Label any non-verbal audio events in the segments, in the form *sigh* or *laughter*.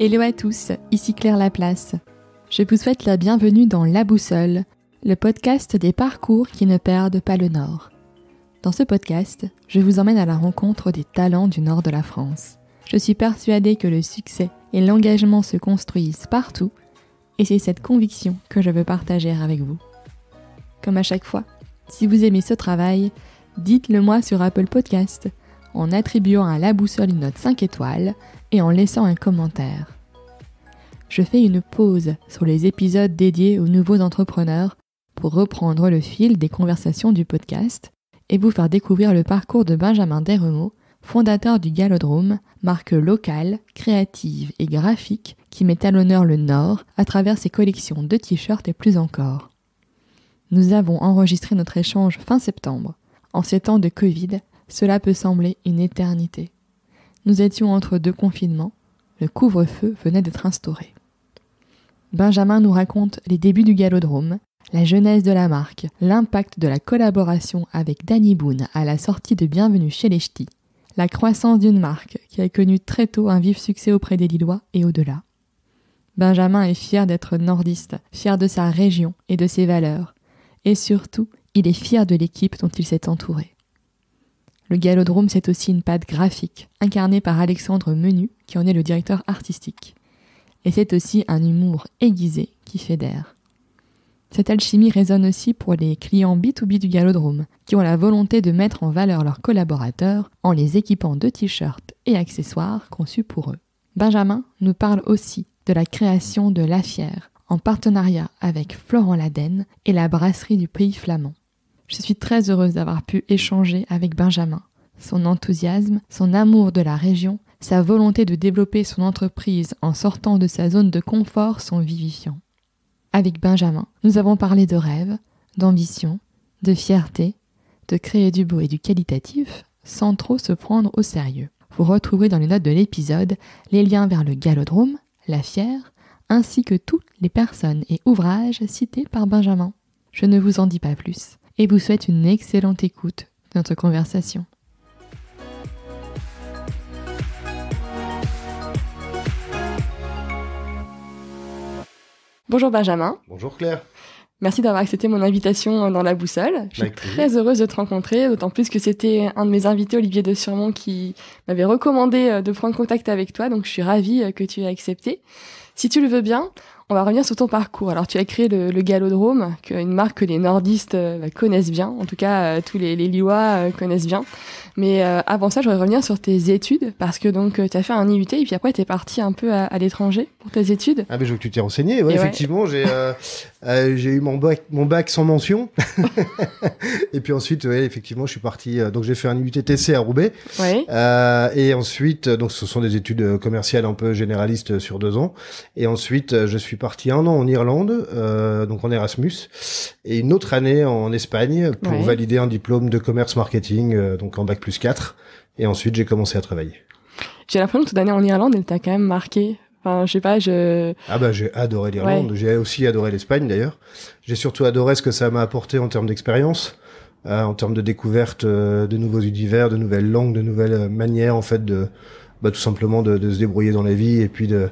Hello à tous, ici Claire Laplace. Je vous souhaite la bienvenue dans La Boussole, le podcast des parcours qui ne perdent pas le Nord. Dans ce podcast, je vous emmène à la rencontre des talents du Nord de la France. Je suis persuadée que le succès et l'engagement se construisent partout, et c'est cette conviction que je veux partager avec vous. Comme à chaque fois, si vous aimez ce travail, dites-le moi sur Apple Podcast en attribuant à la boussole une note 5 étoiles et en laissant un commentaire. Je fais une pause sur les épisodes dédiés aux nouveaux entrepreneurs pour reprendre le fil des conversations du podcast et vous faire découvrir le parcours de Benjamin Desremaux, fondateur du Galodrome, marque locale, créative et graphique qui met à l'honneur le Nord à travers ses collections de t-shirts et plus encore. Nous avons enregistré notre échange fin septembre. En ces temps de Covid, cela peut sembler une éternité. Nous étions entre deux confinements, le couvre-feu venait d'être instauré. Benjamin nous raconte les débuts du galodrome, la jeunesse de la marque, l'impact de la collaboration avec Danny Boone à la sortie de Bienvenue chez les Ch'tis, la croissance d'une marque qui a connu très tôt un vif succès auprès des Lillois et au-delà. Benjamin est fier d'être nordiste, fier de sa région et de ses valeurs, et surtout, il est fier de l'équipe dont il s'est entouré. Le Galodrome, c'est aussi une patte graphique, incarnée par Alexandre Menu, qui en est le directeur artistique. Et c'est aussi un humour aiguisé qui fédère. Cette alchimie résonne aussi pour les clients B2B du Galodrome, qui ont la volonté de mettre en valeur leurs collaborateurs en les équipant de t-shirts et accessoires conçus pour eux. Benjamin nous parle aussi de la création de La Fière, en partenariat avec Florent Laden et la brasserie du Pays Flamand. Je suis très heureuse d'avoir pu échanger avec Benjamin. Son enthousiasme, son amour de la région, sa volonté de développer son entreprise en sortant de sa zone de confort sont vivifiants. Avec Benjamin, nous avons parlé de rêve, d'ambition, de fierté, de créer du beau et du qualitatif sans trop se prendre au sérieux. Vous retrouverez dans les notes de l'épisode les liens vers le galodrome, la fière, ainsi que toutes les personnes et ouvrages cités par Benjamin. Je ne vous en dis pas plus et vous souhaite une excellente écoute de notre conversation. Bonjour Benjamin. Bonjour Claire. Merci d'avoir accepté mon invitation euh, dans La Boussole. Je suis très heureuse de te rencontrer, d'autant plus que c'était un de mes invités, Olivier de Surmont, qui m'avait recommandé euh, de prendre contact avec toi, donc je suis ravie euh, que tu aies accepté. Si tu le veux bien, on va revenir sur ton parcours. Alors, tu as créé le, le Galodrome, une marque que les nordistes euh, bah, connaissent bien. En tout cas, euh, tous les, les Lillois euh, connaissent bien. Mais avant ça, je voudrais revenir sur tes études, parce que donc, tu as fait un IUT, et puis après, tu es parti un peu à, l'étranger pour tes études. Ah, mais je veux que tu t'es renseigné. effectivement, j'ai eu mon bac, sans mention. *laughs* et puis ensuite, effectivement, je suis parti. donc, j'ai fait un IUT-TC à Roubaix. et ensuite, donc, ce sont des études commerciales un peu généralistes sur deux ans. Et ensuite, je suis parti un an en Irlande, euh, donc en Erasmus, et une autre année en Espagne pour valider un diplôme de commerce marketing, euh, donc en bac plus 4. Et ensuite, j'ai commencé à travailler. J'ai l'impression que cette année en Irlande, elle t'a quand même marqué. Enfin, je sais pas, je... Ah bah j'ai adoré l'Irlande, j'ai aussi adoré l'Espagne d'ailleurs. J'ai surtout adoré ce que ça m'a apporté en termes d'expérience. Euh, en termes de découverte de nouveaux univers, de nouvelles langues, de nouvelles manières en fait de bah, tout simplement de, se débrouiller dans la vie et puis de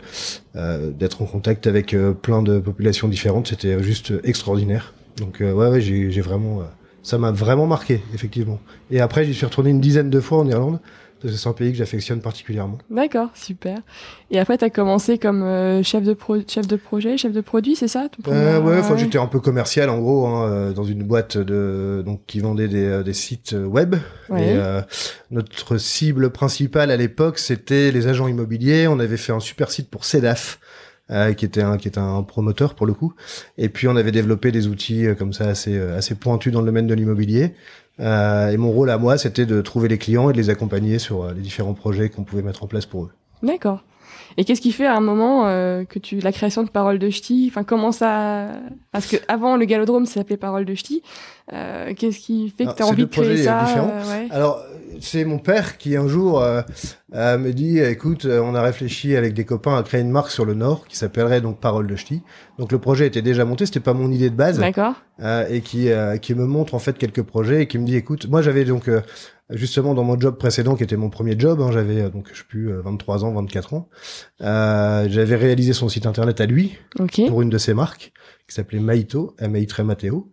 euh, d'être en contact avec euh, plein de populations différentes. C'était juste extraordinaire. Donc euh, ouais, ouais j'ai vraiment ça m'a vraiment marqué effectivement. Et après j'y suis retourné une dizaine de fois en Irlande c'est un pays que j'affectionne particulièrement. D'accord, super. Et après, tu as commencé comme euh, chef, de chef de projet, chef de produit, c'est ça euh, euh, Ouais, j'étais un peu commercial en gros, hein, euh, dans une boîte de donc qui vendait des, sites web. Et, notre cible principale à l'époque, c'était les agents immobiliers. On avait fait un super site pour CEDAF. qui était un qui était un promoteur pour le coup et puis on avait développé des outils comme ça assez assez pointus dans le domaine de l'immobilier euh, et mon rôle à moi, c'était de trouver les clients et de les accompagner sur euh, les différents projets qu'on pouvait mettre en place pour eux. D'accord. Et qu'est-ce qui fait à un moment euh, que tu la création de Parole de Ch'ti Enfin, comment ça Parce que avant le Galodrome, ça s'appelait Parole de Ch'ti. qu'est-ce qui fait que tu as envie de créer ça Alors c'est mon père qui un jour euh, euh, me dit, écoute, euh, on a réfléchi avec des copains à créer une marque sur le Nord qui s'appellerait donc Parole de Ch'ti. Donc le projet était déjà monté, c'était pas mon idée de base. D'accord. et qui qui me montre en fait quelques projets et qui me dit, écoute, moi j'avais donc justement dans mon job précédent qui était mon premier job, hein, j'avais donc je sais plus 23 ans, 24 ans, j'avais réalisé son site internet à lui pour une de ses marques qui s'appelait Maito, m a i t r e Matteo,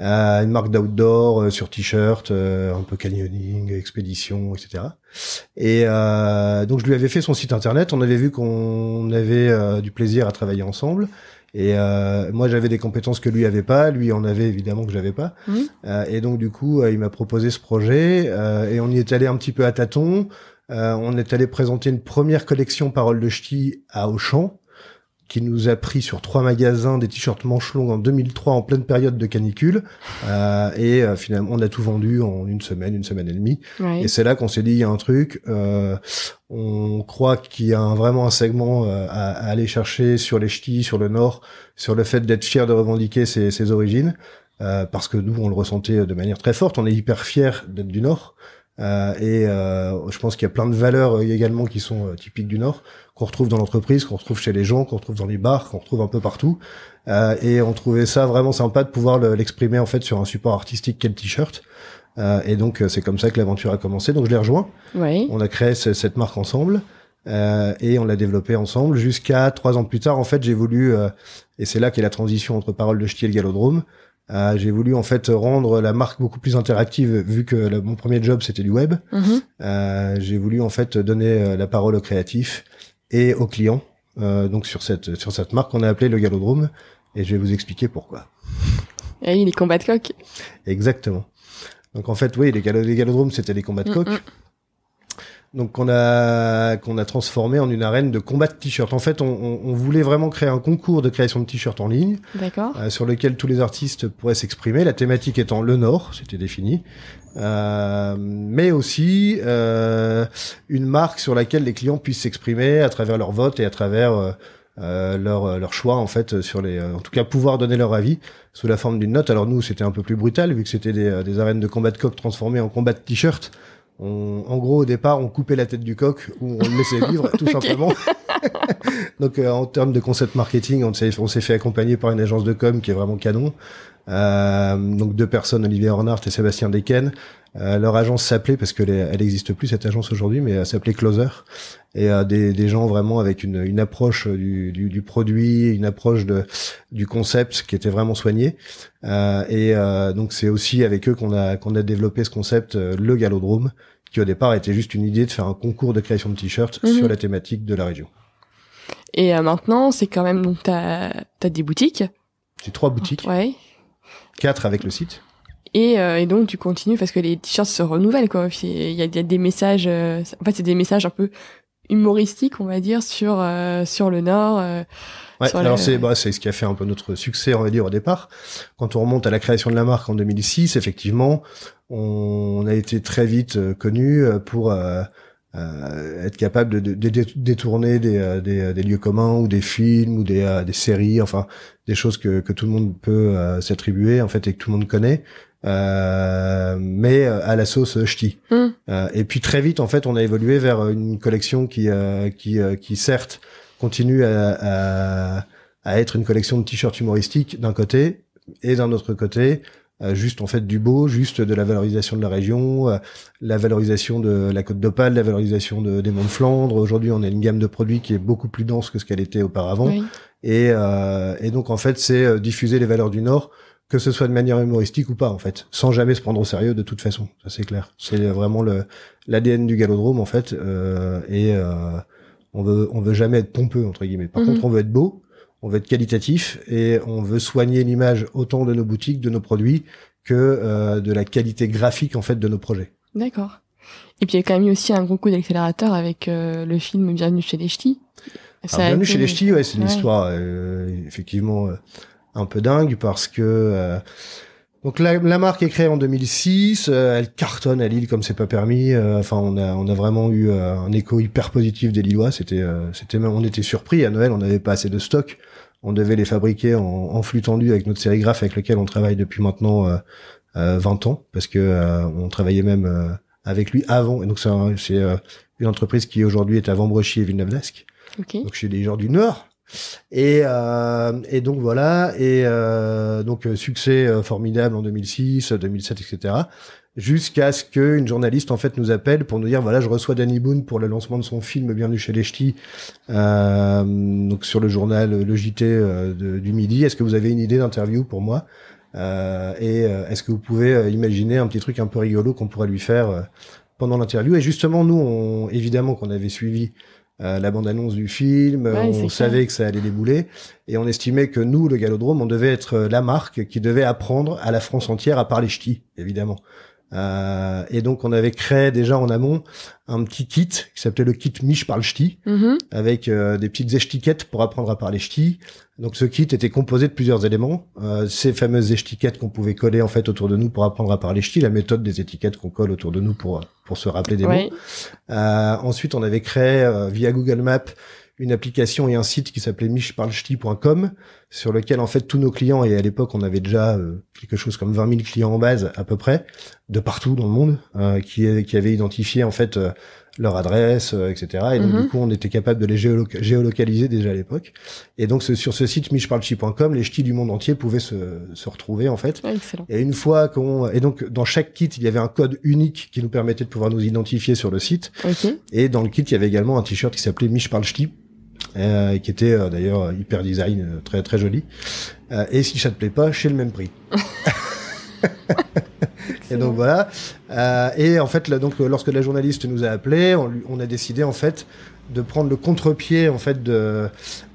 euh, une marque d'outdoor euh, sur t-shirt, euh, un peu canyoning, expédition, etc. Et euh, donc je lui avais fait son site internet. On avait vu qu'on avait du plaisir à travailler ensemble. Et moi j'avais des compétences que lui avait pas, lui en avait évidemment que j'avais pas. Mmh. et donc du coup il m'a proposé ce projet et on y est allé un petit peu à tâtons. on est allé présenter une première collection Parole de Ch'ti à Auchan qui nous a pris sur trois magasins des t-shirts manches longues en 2003 en pleine période de canicule. Euh, et euh, finalement, on a tout vendu en une semaine, une semaine et demie. Et c'est là qu'on s'est dit, il y a un truc. Euh, on croit qu'il y a vraiment un segment à, aller chercher sur les ch'tis, sur le Nord, sur le fait d'être fier de revendiquer ses, ses origines. parce que nous, on le ressentait de manière très forte. On est hyper fier d'être du Nord. Euh, et euh, je pense qu'il y a plein de valeurs euh, également qui sont typiques du Nord, qu'on retrouve dans l'entreprise, qu'on retrouve chez les gens, qu'on retrouve dans les bars, qu'on retrouve un peu partout. et on trouvait ça vraiment sympa de pouvoir l'exprimer en fait sur un support artistique qu'est le t-shirt. et donc c'est comme ça que l'aventure a commencé. Donc je l'ai rejoint. On a créé cette marque ensemble. et on l'a développée ensemble jusqu'à trois ans plus tard. En fait, j'ai voulu, et c'est là qu'est la transition entre Parole de Ch'ti et le Galodrome, ah, j'ai voulu en fait rendre la marque beaucoup plus interactive vu que mon premier job c'était du web. Mhm. Euh, j'ai voulu en fait donner euh, la parole aux créatifs et aux clients. Euh, donc sur cette sur cette marque qu'on a appelée le Galodrome et je vais vous expliquer pourquoi. Et les combats de coq. Exactement. Donc en fait oui les, gal Galodromes c'était les combats de mm, coq. Mm donc qu'on a qu'on a transformé en une arène de combat de t-shirts. En fait, on, voulait vraiment créer un concours de création de t-shirts en ligne, euh, sur lequel tous les artistes pourraient s'exprimer. La thématique étant le Nord, c'était défini, euh, mais aussi euh, une marque sur laquelle les clients puissent s'exprimer à travers leur vote et à travers euh, leur, choix en fait sur en tout cas pouvoir donner leur avis sous la forme d'une note alors nous c'était un peu plus brutal vu que c'était des, des arènes de combat de coq transformées en combat de t-shirt en gros, au départ, on coupait la tête du coq ou on le laissait *laughs* vivre, tout simplement. *laughs* Donc, euh, en termes de concept marketing, on s'est, on s'est fait accompagner par une agence de com qui est vraiment canon. Euh, donc deux personnes, Olivier Hornart et Sébastien Decken euh, leur agence s'appelait, parce que elle n'existe plus cette agence aujourd'hui, mais elle s'appelait Closer. Et euh, des, gens vraiment avec une, approche du, produit, une approche de, du concept qui était vraiment soignée. et donc c'est aussi avec eux qu'on a, qu'on a développé ce concept, le Galodrome, qui au départ était juste une idée de faire un concours de création de t-shirts mhm. sur la thématique de la région. Et maintenant, c'est quand même, donc t'as as des boutiques. J'ai trois boutiques. Ouais. 4 avec le site. Et, euh, et, donc tu continues parce que les t-shirts se renouvellent quoi. Il y, a, des messages, euh, en fait c'est des messages un peu humoristiques on va dire sur euh, sur le Nord. Euh, ouais, alors c'est bah, c'est ce qui a fait un peu notre succès on va dire au départ. Quand on remonte à la création de la marque en 2006, effectivement, on, on a été très vite connu pour euh, être capable de, détourner euh, euh, des, lieux communs ou des films ou des, séries, enfin des choses que, tout le monde peut s'attribuer en fait et que tout le monde connaît, mais à la sauce ch'ti. Mm. et puis très vite en fait on a évolué vers une collection qui qui, certes continue à être une collection de t-shirts humoristiques d'un côté et d'un autre côté euh, juste en fait du beau, juste de la valorisation de la région, euh, la valorisation de la Côte d'Opale, la valorisation de, des Monts de Flandre. Aujourd'hui, on a une gamme de produits qui est beaucoup plus dense que ce qu'elle était auparavant. Euh, et, donc en fait, c'est diffuser les valeurs du Nord, que ce soit de manière humoristique ou pas en fait, sans jamais se prendre au sérieux de toute façon. Ça c'est clair. C'est vraiment le l'ADN du Galodrome en fait. et on veut on veut jamais être pompeux entre guillemets. Par mhm. contre, on veut être beau on veut être qualitatif et on veut soigner l'image autant de nos boutiques, de nos produits que euh, de la qualité graphique en fait de nos projets. D'accord. Et puis il y a quand même aussi un gros coup d'accélérateur avec euh, le film Bienvenue chez les Ch'tis. Bienvenue chez les Ch'tis, ouais, c'est une histoire euh, effectivement un peu dingue parce que donc la, marque est créée en 2006, euh, elle cartonne à Lille comme c'est pas permis. Euh, enfin, on a vraiment eu euh, un écho hyper positif des Lillois. C'était c'était même on était surpris à Noël, on n'avait pas assez de stock. On devait les fabriquer en, en, flux tendu avec notre sérigraphe avec lequel on travaille depuis maintenant 20 ans parce que on travaillait même avec lui avant. Et donc c'est une entreprise qui aujourd'hui est à Vambrochy et Villeneuve d'Ascq. Donc chez les gens du Nord et, euh, et, donc voilà, et euh, donc euh, succès euh, formidable en 2006, 2007, etc. Jusqu'à ce qu'une journaliste en fait nous appelle pour nous dire voilà je reçois Danny Boone pour le lancement de son film Bienvenue chez les Ch'tis euh, donc sur le journal le JT du midi est-ce que vous avez une idée d'interview pour moi et est-ce que vous pouvez imaginer un petit truc un peu rigolo qu'on pourrait lui faire pendant l'interview et justement nous on, évidemment qu'on avait suivi euh, la bande-annonce du film, on savait que ça allait débouler, et on estimait que nous, le Galodrome, on devait être euh, la marque qui devait apprendre à la France entière à parler ch'ti, évidemment. Euh, et donc on avait créé déjà en amont un petit kit qui s'appelait le kit Mich parle ch'ti, mhm. avec euh, des petites étiquettes pour apprendre à parler ch'ti. Donc ce kit était composé de plusieurs éléments, euh, ces fameuses étiquettes qu'on pouvait coller en fait autour de nous pour apprendre à parler ch'ti, la méthode des étiquettes qu'on colle autour de nous pour pour se rappeler des mots. ensuite on avait créé via Google Maps une application et un site qui s'appelait michparlech'ti.com sur lequel en fait tous nos clients, et à l'époque on avait déjà euh, quelque chose comme 20 000 clients en base à peu près, de partout dans le monde, euh, qui, euh, qui avaient identifié en fait leur adresse, etc. Et donc mhm. du coup on était capable de les géolocaliser déjà à l'époque. Et donc sur ce site michparlechi.com, les ch'tis du monde entier pouvaient se, retrouver en fait. Et une fois qu'on... Et donc dans chaque kit, il y avait un code unique qui nous permettait de pouvoir nous identifier sur le site. Et dans le kit, il y avait également un t-shirt qui s'appelait Micheparlchi euh, qui était euh, d'ailleurs hyper design, euh, très très joli. et si ça te plaît pas, chez le même prix. *laughs* et donc voilà. et en fait, là, donc lorsque la journaliste nous a appelé, on, on a décidé en fait de prendre le contre-pied en fait de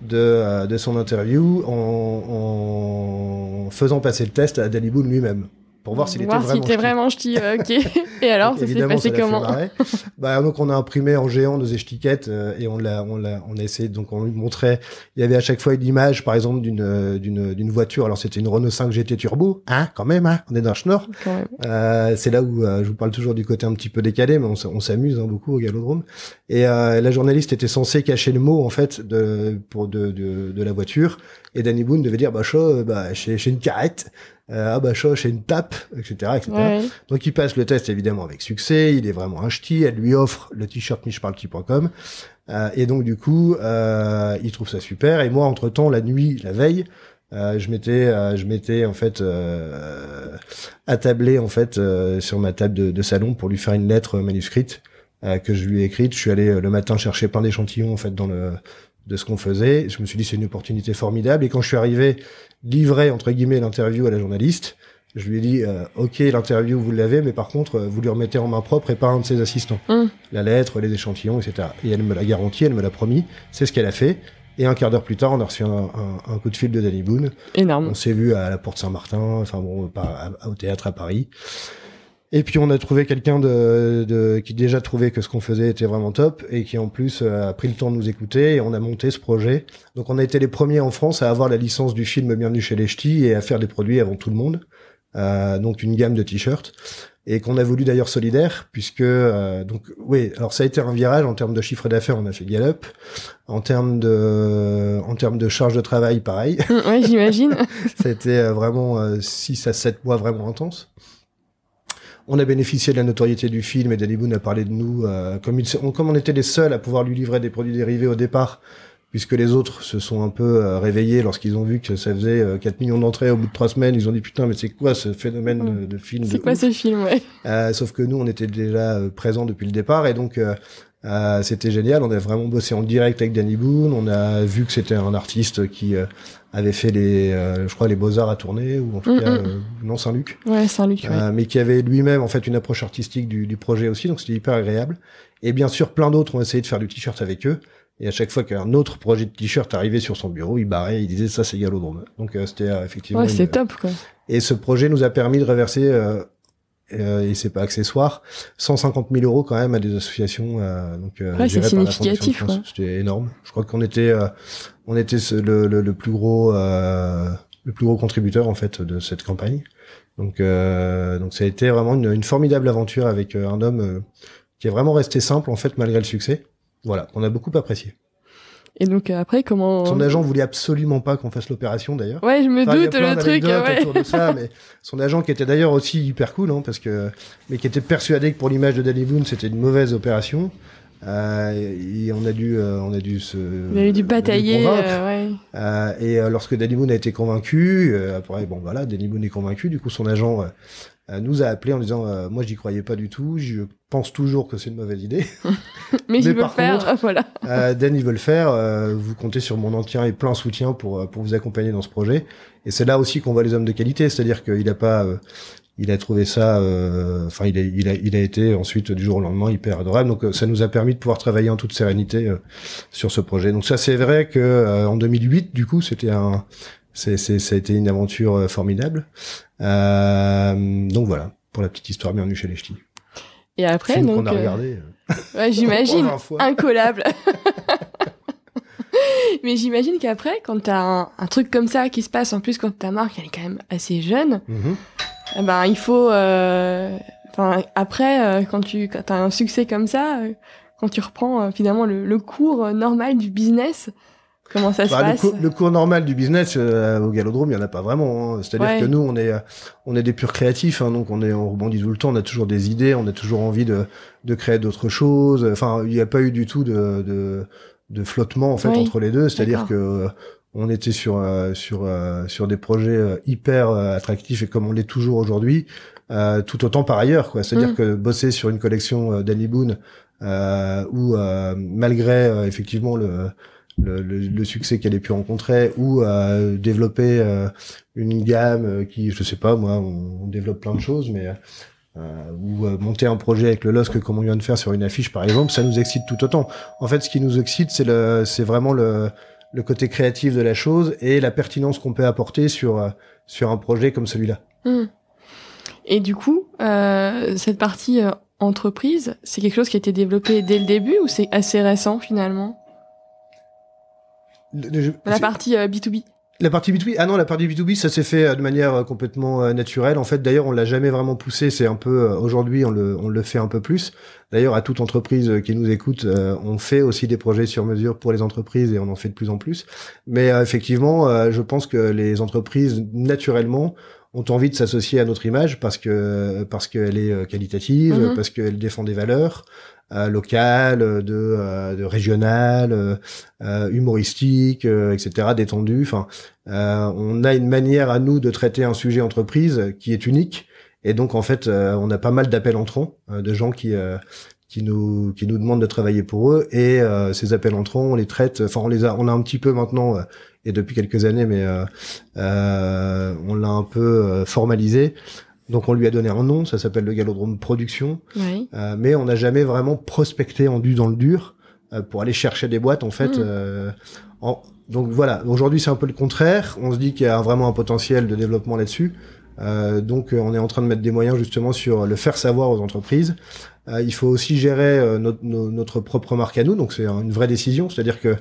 de, de son interview en, en, faisant passer le test à dalibou lui-même pour voir s'il était vraiment, ok. *laughs* Et alors, ça s'est passé comment *laughs* Bah donc on a imprimé en géant nos étiquettes euh, et on l'a, on l'a, on a essayé. Donc on lui montrait. Il y avait à chaque fois une image, par exemple d'une euh, d'une euh, d'une voiture. Alors c'était une Renault 5 GT turbo, hein, quand même. Hein, on est dans Schnorr. c'est là où je vous parle toujours du côté un petit peu décalé, mais on, s'amuse hein, beaucoup au Galodrome. Et la journaliste était censée cacher le mot en fait de pour de de, la voiture. Et Danny Boone devait dire bah chaud, bah chez une carrette. Euh, ah bah choche, c'est une tape, etc. etc. Donc il passe le test évidemment avec succès, il est vraiment un ch'ti, elle lui offre le t-shirt micheparleti.com euh, et donc du coup euh, il trouve ça super et moi entre-temps la nuit, la veille, euh, je m'étais euh, je m'étais en fait euh, attablé en fait sur ma table de, salon pour lui faire une lettre manuscrite que je lui ai écrite. Je suis allé le matin chercher plein d'échantillons en fait dans le de ce qu'on faisait. Je me suis dit c'est une opportunité formidable. Et quand je suis arrivé, livré entre guillemets l'interview à la journaliste, je lui ai dit euh, ok l'interview vous l'avez, mais par contre euh, vous lui remettez en main propre et pas un de ses assistants. Hum. La lettre, les échantillons, etc. Et elle me l'a garantie, elle me l'a promis. C'est ce qu'elle a fait. Et un quart d'heure plus tard, on a reçu un, coup de fil de Danny Boone. Énorme. On s'est vu à la Porte Saint-Martin, enfin bon, au théâtre à Paris. Et puis on a trouvé quelqu'un de, qui déjà trouvait que ce qu'on faisait était vraiment top et qui en plus euh, a pris le temps de nous écouter et on a monté ce projet. Donc on a été les premiers en France à avoir la licence du film Bienvenue chez les Ch'tis et à faire des produits avant tout le monde. Euh, donc une gamme de t-shirts et qu'on a voulu d'ailleurs solidaire puisque euh, donc oui alors ça a été un virage en termes de chiffre d'affaires on a fait Gallup en termes de en termes de charge de travail pareil *laughs* ouais j'imagine *laughs* c'était euh, vraiment 6 à 7 mois vraiment intense on a bénéficié de la notoriété du film et Danny Boone a parlé de nous. Euh, comme, on, était les seuls à pouvoir lui livrer des produits dérivés au départ, puisque les autres se sont un peu euh, réveillés lorsqu'ils ont vu que ça faisait 4 euh, millions d'entrées au bout de 3 semaines. Ils ont dit putain, mais c'est quoi ce phénomène de, hmm. film C'est quoi ce film ouais. Sauf que nous, on était déjà présents depuis le départ et donc euh, c'était génial. On a vraiment bossé en direct avec Danny Boone. On a vu que c'était un artiste qui euh, avait fait les, euh, je crois, les beaux arts à tourner ou en tout mm, cas mm. non Saint-Luc. Ouais, Saint-Luc. Mais qui avait lui-même en fait une approche artistique du, projet aussi. Donc c'était hyper agréable. Et bien sûr, plein d'autres ont essayé de faire du t-shirt avec eux. Et à chaque fois qu'un autre projet de t-shirt arrivait sur son bureau, il barrait, il disait ça c'est Galodrome. Donc c'était effectivement. Ouais, c'est top quoi. Et ce projet nous a permis de reverser euh, et c'est pas accessoire. 150 000 euros quand même à des associations. Euh, donc euh, c'est significatif. C'était énorme. Je crois qu'on était, euh, on était le, le, plus gros, le plus gros contributeur en fait de cette campagne. Donc, donc ça a été vraiment une, formidable aventure avec un homme qui est vraiment resté simple en fait malgré le succès. Voilà, on a beaucoup apprécié. Et donc euh, après, comment Son agent voulait absolument pas qu'on fasse l'opération d'ailleurs. Ouais, je me doute le truc. Autour de ça, mais son agent qui était d'ailleurs aussi hyper cool, hein, parce que mais qui était persuadé que pour l'image de Danny Boone, c'était une mauvaise opération. Euh, et on a dû, euh, on a dû se, on a dû batailler. Euh, euh et lorsque Danny Moon a été convaincu, après bon voilà, Danny Moon est convaincu. Du coup, son agent nous a appelé en disant, moi je n'y croyais pas du tout, je pense toujours que c'est une mauvaise idée. *laughs* *laughs* mais, je faire, *laughs* voilà. Euh, Dan, il veut le faire. Euh, vous comptez sur mon entier et plein soutien pour euh, pour vous accompagner dans ce projet. Et c'est là aussi qu'on voit les hommes de qualité, c'est-à-dire qu'il a pas, euh, il a trouvé ça, enfin il a, il a il a été ensuite du jour au lendemain hyper adorable. Donc ça nous a permis de pouvoir travailler en toute sérénité sur ce projet. Donc ça c'est vrai que en 2008 du coup c'était un c'est, c'est, ça a été une aventure formidable. donc voilà, pour la petite histoire bienvenue chez les ch'tis. Et après, donc, a regardé. Ouais, j'imagine. incollable. *laughs* Mais j'imagine qu'après, quand t'as un, un truc comme ça qui se passe, en plus quand ta marque elle est quand même assez jeune, mhm. eh ben il faut. Euh, enfin après, euh, quand tu as un succès comme ça, euh, quand tu reprends finalement le, le, cours normal du business, Comment ça bah, se le cours, Le cours normal du business euh, au Galodrome, il n'y en a pas vraiment. Hein. C'est-à-dire que nous, on est, on est des purs créatifs, hein, donc on est, on rebondit tout le temps. On a toujours des idées, on a toujours envie de, de créer d'autres choses. Enfin, il n'y a pas eu du tout de, de, de flottement en fait entre les deux. C'est-à-dire que euh, on était sur euh, sur sur des projets hyper attractifs et comme on l'est toujours aujourd'hui, tout autant par ailleurs. C'est-à-dire mm. que bosser sur une collection d'Annie Boone, où malgré effectivement le le, le, succès qu'elle ait pu rencontrer ou à euh, développer euh, une gamme euh, qui, je sais pas, moi, on, développe plein de choses, mais euh, ou monter un projet avec le LOSC comme on vient de faire sur une affiche par exemple, ça nous excite tout autant. En fait, ce qui nous excite, c'est le, c'est vraiment le, le côté créatif de la chose et la pertinence qu'on peut apporter sur sur un projet comme celui-là. Mmh. Et du coup, cette partie entreprise, c'est quelque chose qui a été développé dès le début ou c'est assez récent finalement euh, la partie B2B. La partie B2B, ah non, la partie B2B, ça s'est fait euh, de manière euh, complètement naturelle. En fait, d'ailleurs, on l'a jamais vraiment poussé. C'est un peu aujourd'hui, on le, fait un peu plus. D'ailleurs, à toute entreprise qui nous écoute, on fait aussi des projets sur mesure pour les entreprises et on en fait de plus en plus. Mais effectivement, je pense que les entreprises naturellement ont envie de s'associer à notre image parce que parce qu'elle est qualitative, mm-hmm. parce qu'elle défend des valeurs, euh, local, euh, de, euh, de humoristique etc., détendu. Enfin, on a une manière à nous de traiter un sujet entreprise qui est unique. Et donc, en fait, on a pas mal d'appels entrants de gens qui qui nous qui nous demandent de travailler pour eux et ces appels entrants on les traite enfin on les a on a un petit peu maintenant et depuis quelques années mais on l'a un peu formalisé donc on lui a donné un nom, ça s'appelle le Galodrome Production, euh, mais on n'a jamais vraiment prospecté en du dans le dur euh, pour aller chercher des boîtes en fait. Mm. Euh, en... Donc voilà, aujourd'hui c'est un peu le contraire. On se dit qu'il y a vraiment un potentiel de développement là-dessus. donc on est en train de mettre des moyens justement sur le faire savoir aux entreprises. il faut aussi gérer notre, notre, propre marque à nous, donc c'est une vraie décision, c'est-à-dire que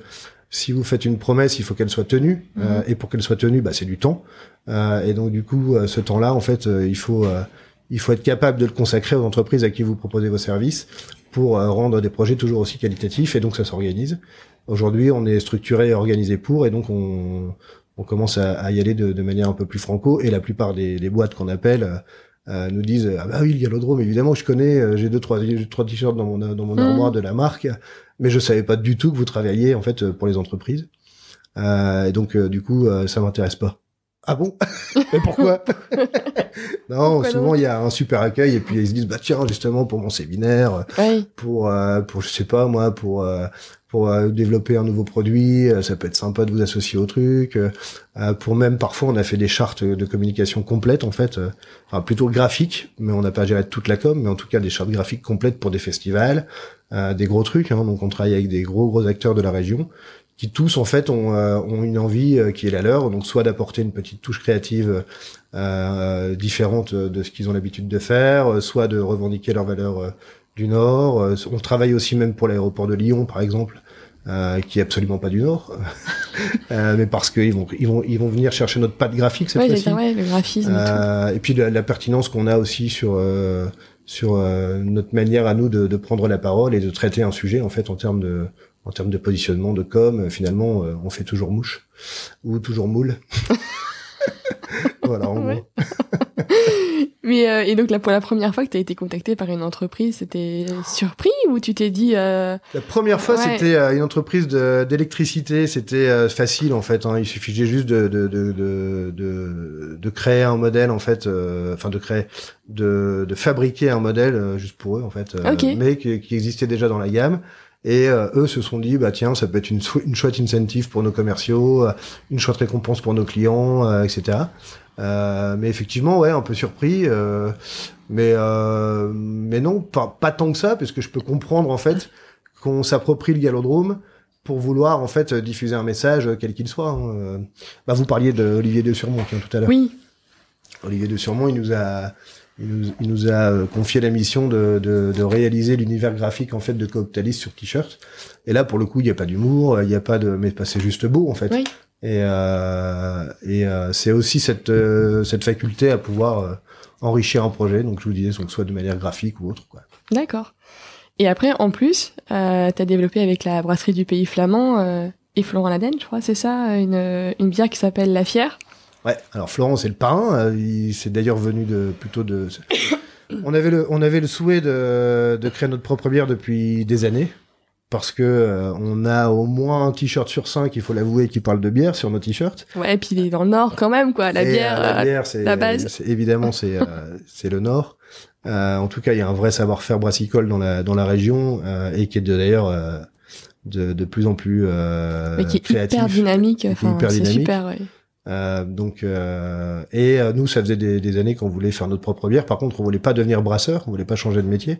si vous faites une promesse, il faut qu'elle soit tenue. Mhm. Euh, et pour qu'elle soit tenue, bah, c'est du temps. Euh, et donc du coup, euh, ce temps-là, en fait, il faut il faut être capable de le consacrer aux entreprises à qui vous proposez vos services pour rendre des projets toujours aussi qualitatifs. Et donc ça s'organise. Aujourd'hui, on est structuré et organisé pour, et donc on, commence à, y aller de, manière un peu plus franco. Et la plupart des, boîtes qu'on appelle nous disent ah bah oui le mais évidemment je connais j'ai deux trois t-shirts dans mon mhm. armoire de la marque mais je savais pas du tout que vous travailliez en fait euh, pour les entreprises. Euh, et donc euh, du coup, ça m'intéresse pas. Ah bon *laughs* Mais pourquoi Non, souvent il y a un super accueil et puis ils se disent bah tiens justement pour mon séminaire, pour pour je sais pas moi pour pour développer un nouveau produit, ça peut être sympa de vous associer au truc. pour même parfois on a fait des chartes de communication complètes en fait, enfin plutôt graphiques, mais on n'a pas géré toute la com, mais en tout cas des chartes graphiques complètes pour des festivals, euh, des gros trucs. Hein, donc on travaille avec des gros gros acteurs de la région qui tous en fait ont, euh, ont une envie euh, qui est la leur, donc soit d'apporter une petite touche créative différente de ce qu'ils ont l'habitude de faire, soit de revendiquer leurs valeurs du Nord. On travaille aussi même pour l'aéroport de Lyon par exemple. Euh, qui est absolument pas du Nord, *laughs* mais parce qu'ils vont ils vont ils vont venir chercher notre patte graphique cette Ouais, le graphisme. et, puis la, la pertinence qu'on a aussi sur sur euh, notre manière à nous de, prendre la parole et de traiter un sujet en fait en termes de en termes de positionnement de com. Euh, finalement, euh, on fait toujours mouche ou toujours moule. *laughs* voilà en gros. Euh, et donc pour la première fois que tu as été contacté par une entreprise, c'était surpris ou tu t'es dit euh, La première fois, c'était euh, une entreprise d'électricité. C'était facile en fait. Hein. Il suffisait juste de de, de, de de, créer un modèle en fait, enfin de créer, de, de fabriquer un modèle juste pour eux en fait, mais qui, existait déjà dans la gamme. Et eux se sont dit, bah tiens, ça peut être une, une chouette incentive pour nos commerciaux, une chouette récompense pour nos clients, etc. Euh, mais effectivement, ouais, un peu surpris. Euh, mais, euh, mais non, pas, pas, tant que ça, parce que je peux comprendre en fait qu'on s'approprie le galodrome pour vouloir en fait diffuser un message euh, quel qu'il soit. Hein, euh. Bah, vous parliez de Olivier de Surmont hein, tout à l'heure. Oui. Olivier de Surmont, il nous a il nous, il nous, a confié la mission de, de, de réaliser l'univers graphique en fait de Cooptalis sur t-shirt. Et là, pour le coup, il n'y a pas d'humour, il n'y a pas de, mais c'est juste beau en fait. Oui. Et, euh, et euh, c'est aussi cette, euh, cette faculté à pouvoir enrichir un projet, donc je vous disais, donc soit de manière graphique ou autre. D'accord. Et après, en plus, tu as développé avec la brasserie du pays flamand et Florent Laden, je crois, c'est ça, une, une, bière qui s'appelle La Fière. Ouais, alors Florent, c'est le parrain. Il c'est d'ailleurs venu de plutôt de. *coughs* on avait le, on avait le souhait de, de créer notre propre bière depuis des années parce que euh, on a au moins un t-shirt sur cinq, il faut l'avouer, qui parle de bière sur nos t-shirts. Ouais, et puis il est dans le Nord quand même, quoi. La euh, bière, la, euh, bière la base. Évidemment, c'est *laughs* c'est le Nord. en tout cas, il y a un vrai savoir-faire brassicole dans la dans la région et qui est d'ailleurs de, de, de, plus en plus Mais qui est hyper dynamique. Enfin, Super, ouais. Euh, donc, euh, et euh, nous, ça faisait des, des années qu'on voulait faire notre propre bière. Par contre, on voulait pas devenir brasseur, on voulait pas changer de métier,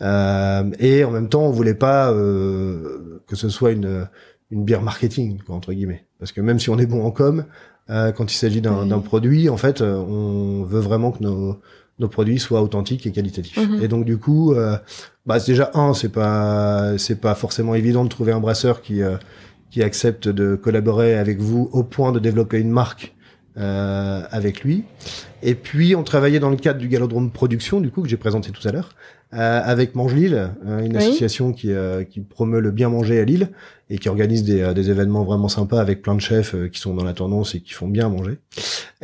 euh, et en même temps, on voulait pas que ce soit une une bière marketing entre guillemets, parce que même si on est bon en com, quand il s'agit d'un produit, en fait, on veut vraiment que nos nos produits soient authentiques et qualitatifs. Mhm. Et donc du coup, bah déjà un, c'est pas c'est pas forcément évident de trouver un brasseur qui qui accepte de collaborer avec vous au point de développer une marque euh, avec lui. Et puis on travaillait dans le cadre du Galodrome Production, du coup que j'ai présenté tout à l'heure, euh, avec Mange Lille, hein, une association qui, euh, qui promeut le bien manger à Lille et qui organise des, euh, des événements vraiment sympas avec plein de chefs qui sont dans la tendance et qui font bien manger.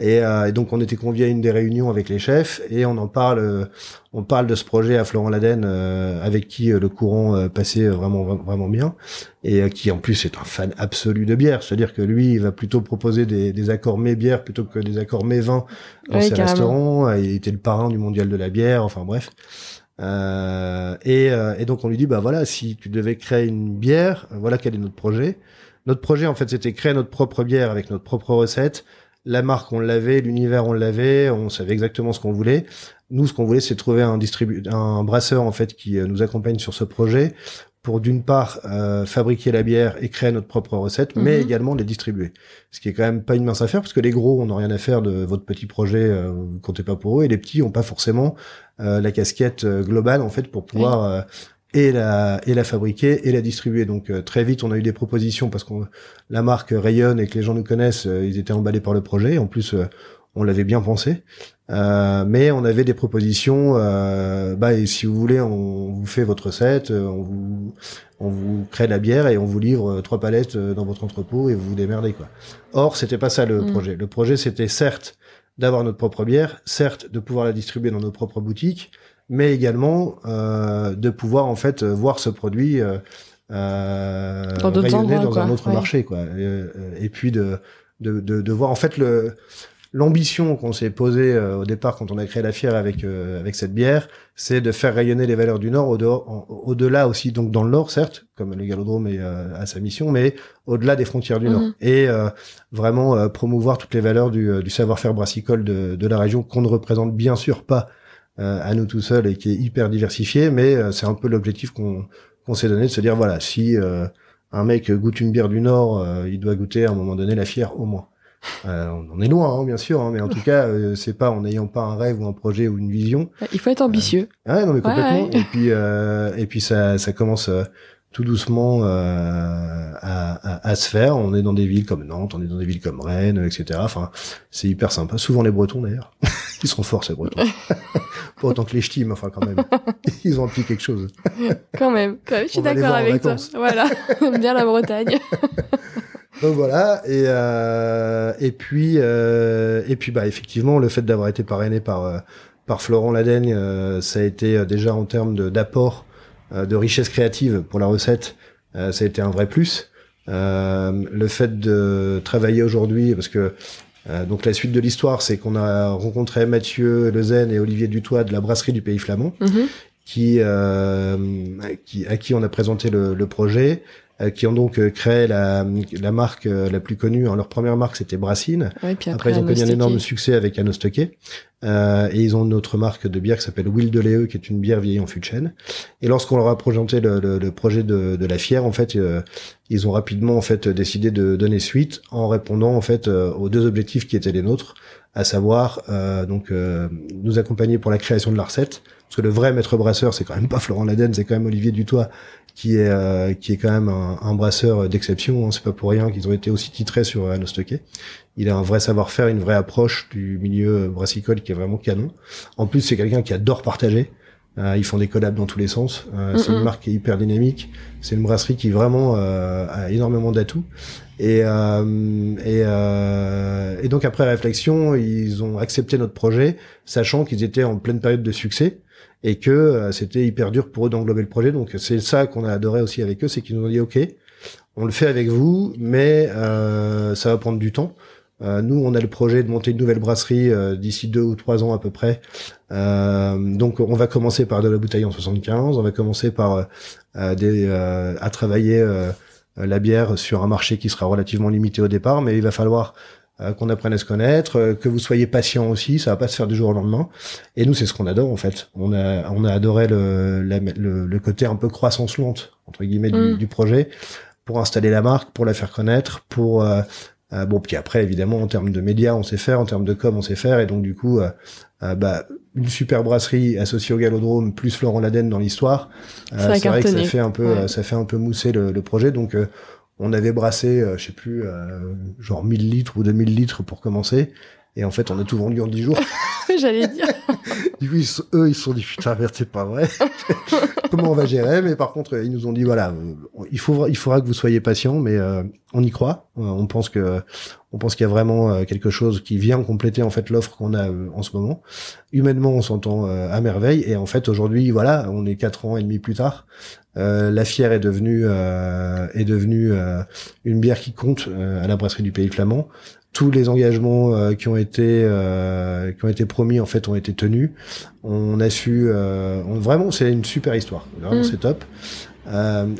Et, donc on était conviés à une des réunions avec les chefs et on en parle, on parle de ce projet à Florent Laden avec qui le courant passait vraiment vraiment bien et qui en plus est un fan absolu de bière, c'est-à-dire que lui il va plutôt proposer des, des accords mais bière plutôt que des accords mais vin c'est un euh, Il était le parrain du mondial de la bière. Enfin bref. Euh, euh, et, donc on lui dit bah voilà si tu devais créer une bière voilà quel est notre projet notre projet en fait c'était créer notre propre bière avec notre propre recette la marque on l'avait l'univers on l'avait on savait exactement ce qu'on voulait nous ce qu'on voulait c'est trouver un un brasseur en fait qui nous accompagne sur ce projet pour d'une part euh, fabriquer la bière et créer notre propre recette, mais mhm. également les distribuer. Ce qui est quand même pas une mince affaire, parce que les gros, on n'a rien à faire de votre petit projet, euh, vous ne comptez pas pour eux, et les petits ont pas forcément euh, la casquette globale en fait pour pouvoir et la et la fabriquer et la distribuer. Donc très vite, on a eu des propositions parce qu'on la marque rayonne et que les gens nous connaissent, ils étaient emballés par le projet. En plus, on l'avait bien pensé. Euh, mais on avait des propositions. Euh, bah, et si vous voulez, on vous fait votre recette, euh, on vous, on vous crée la bière et on vous livre euh, trois palettes dans votre entrepôt et vous vous démerdez quoi. Or, c'était pas ça le mm. projet. Le projet, c'était certes d'avoir notre propre bière, certes de pouvoir la distribuer dans nos propres boutiques, mais également euh, de pouvoir en fait voir ce produit dans rayonner dans un autre marché quoi. Et, et puis de de, de, de, voir en fait le l'ambition qu'on s'est posée euh, au départ quand on a créé la fière avec euh, avec cette bière, c'est de faire rayonner les valeurs du Nord au-delà au aussi, donc dans le Nord, certes, comme le Galodrome est, euh, à sa mission, mais au-delà des frontières du Nord. Mhm. Et vraiment promouvoir toutes les valeurs du, savoir-faire brassicole de, la région, qu'on ne représente bien sûr pas à nous tout seuls et qui est hyper diversifié, mais c'est un peu l'objectif qu'on s'est donné, de se dire, voilà, si un mec goûte une bière du Nord, il doit goûter à un moment donné la fière au moins. Euh, on est loin, hein, bien sûr, hein, mais en tout cas, euh, c'est pas en n'ayant pas un rêve ou un projet ou une vision. Il faut être ambitieux. Euh, ouais, non, mais complètement. Et puis, et puis ça, ça commence tout doucement à, à, se faire. On est dans des villes comme Nantes, on est dans des villes comme Rennes, etc. Enfin, c'est hyper sympa. Souvent les Bretons d'ailleurs, *laughs* ils sont forts ces Bretons. *laughs* pas autant que les ch'tis, mais enfin quand même, *laughs* ils ont appris quelque chose. quand même, quand même je suis d'accord avec toi. Voilà, bien la Bretagne voilà. Et, euh, et puis, euh, et puis, bah, effectivement, le fait d'avoir été parrainé par, euh, par Florent Ladaigne, ça a été déjà en termes d'apport de, richesse créative pour la recette, ça a été un vrai plus. le fait de travailler aujourd'hui, parce que donc la suite de l'histoire, c'est qu'on a rencontré Mathieu Lezen et Olivier Dutoit de la brasserie du Pays Flamand, mhm. qui, qui, à qui on a présenté le, le projet, euh, qui ont donc euh, créé la, la marque euh, la plus connue. Hein. Leur première marque, c'était Brassine. après, ils ont connu un énorme succès avec Anostoke. Euh, et ils ont une autre marque de bière qui s'appelle Will de qui est une bière vieillie en fût de chêne. Et lorsqu'on leur a présenté le, le, le projet de, de, la fière, en fait, ils ont rapidement en fait décidé de donner suite en répondant en fait aux deux objectifs qui étaient les nôtres, à savoir donc nous accompagner pour la création de la recette, parce que le vrai maître brasseur, c'est quand même pas Florent Laden, c'est quand même Olivier Dutois qui est euh, qui est quand même un, brasseur d'exception. Hein, c'est pas pour rien qu'ils ont été aussi titrés sur euh, Il a un vrai savoir-faire, une vraie approche du milieu brassicole qui est vraiment canon. En plus, c'est quelqu'un qui adore partager. Euh, ils font des collabs dans tous les sens. Euh, c'est une marque est hyper dynamique. C'est une brasserie qui vraiment a énormément d'atouts. Et, euh, et, euh, et, donc après réflexion, ils ont accepté notre projet, sachant qu'ils étaient en pleine période de succès et que euh, c'était hyper dur pour eux d'englober le projet. Donc c'est ça qu'on a adoré aussi avec eux, c'est qu'ils nous ont dit OK, on le fait avec vous, mais euh, ça va prendre du temps nous, on a le projet de monter une nouvelle brasserie d'ici deux ou trois ans à peu près. Euh, donc, on va commencer par de la bouteille en 75. On va commencer par des, à travailler euh, la bière sur un marché qui sera relativement limité au départ, mais il va falloir euh, qu'on apprenne à se connaître, euh, que vous soyez patient aussi, ça va pas se faire du jour au lendemain. Et nous, c'est ce qu'on adore en fait. On a, on a adoré le, le, côté un peu croissance lente entre guillemets mm. du, projet pour installer la marque, pour la faire connaître, pour bon puis après évidemment en termes de médias on sait faire, en termes de com on sait faire, et donc du coup bah une super brasserie associée au Galodrome plus Florent Laden dans l'histoire, euh, c'est vrai que ça fait un peu, euh, ça fait un peu mousser le, projet. Donc euh, on avait brassé, je je sais plus, genre 1000 litres ou 2000 litres pour commencer. Et en fait, on a tout vendu en 10 jours. *laughs* J'allais dire. *laughs* du coup, ils sont, eux, ils se sont dit, putain, c'est pas vrai. *laughs* Comment on va gérer Mais par contre, ils nous ont dit, voilà, il, faut, il faudra que vous soyez patient, mais euh, on y croit. Euh, on pense que on pense qu'il y a vraiment euh, quelque chose qui vient compléter en fait l'offre qu'on a en ce moment. Humainement, on s'entend à merveille. Et en fait, aujourd'hui, voilà, on est quatre ans et demi plus tard. la fière est devenue est devenue une bière qui compte à la brasserie du Pays Flamand tous les engagements euh, qui ont été euh, qui ont été promis en fait ont été tenus. On a su euh, vraiment c'est une super histoire. Vraiment mm. c'est top.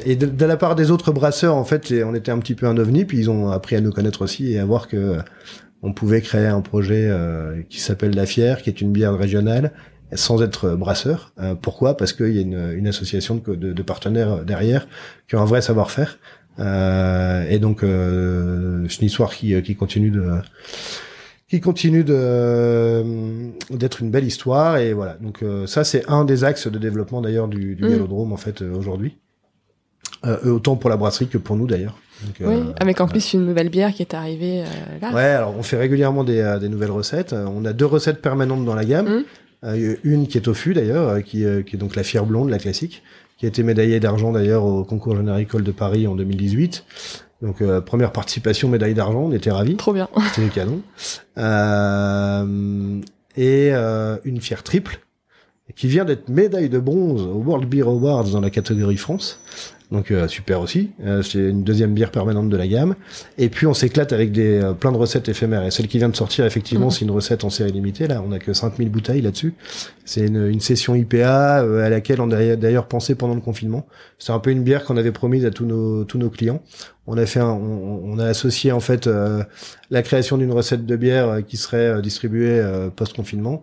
et de, la part des autres brasseurs en fait on était un petit peu un ovni puis ils ont appris à nous connaître aussi et à voir que on pouvait créer un projet qui s'appelle La Fière qui est une bière régionale sans être brasseur. pourquoi Parce qu'il y a une, association de, de, partenaires derrière qui ont un vrai savoir-faire. Euh, et donc euh, une qui, euh, qui continue de qui continue de euh, d'être une belle histoire et voilà donc ça c'est un des axes de développement d'ailleurs du, du mmh. en fait aujourd'hui euh, autant pour la brasserie que pour nous d'ailleurs oui, avec en plus une nouvelle bière qui est arrivée là. Ouais, alors on fait régulièrement des, des, nouvelles recettes. On a deux recettes permanentes dans la gamme. Mm. une qui est au fût d'ailleurs, qui, qui, est donc la fière blonde, la classique, qui a été médaillé d'argent d'ailleurs au concours Générique Agricole de Paris en 2018. Donc euh, première participation, médaille d'argent, on était ravis. Trop bien. C'était canon. Euh, et euh, une fière triple qui vient d'être médaille de bronze au World Beer Awards dans la catégorie France donc euh, super aussi. Euh, c'est une deuxième bière permanente de la gamme. Et puis on s'éclate avec des euh, plein de recettes éphémères. Et celle qui vient de sortir, effectivement, mhm. c'est une recette en série limitée. Là, on n'a que 5000 bouteilles là-dessus. C'est une, session IPA à laquelle on a d'ailleurs pensé pendant le confinement. C'est un peu une bière qu'on avait promise à tous nos tous nos clients. On a fait, on, a associé en fait la création d'une recette de bière qui serait distribuée post confinement